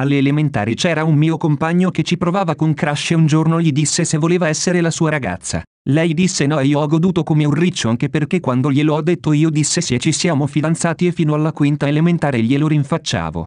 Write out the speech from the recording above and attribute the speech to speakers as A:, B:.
A: Alle elementari c'era un mio compagno che ci provava con Crash e un giorno gli disse se voleva essere la sua ragazza. Lei disse no e io ho goduto come un riccio anche perché quando glielo ho detto io disse sì e ci siamo fidanzati e fino alla quinta elementare glielo rinfacciavo.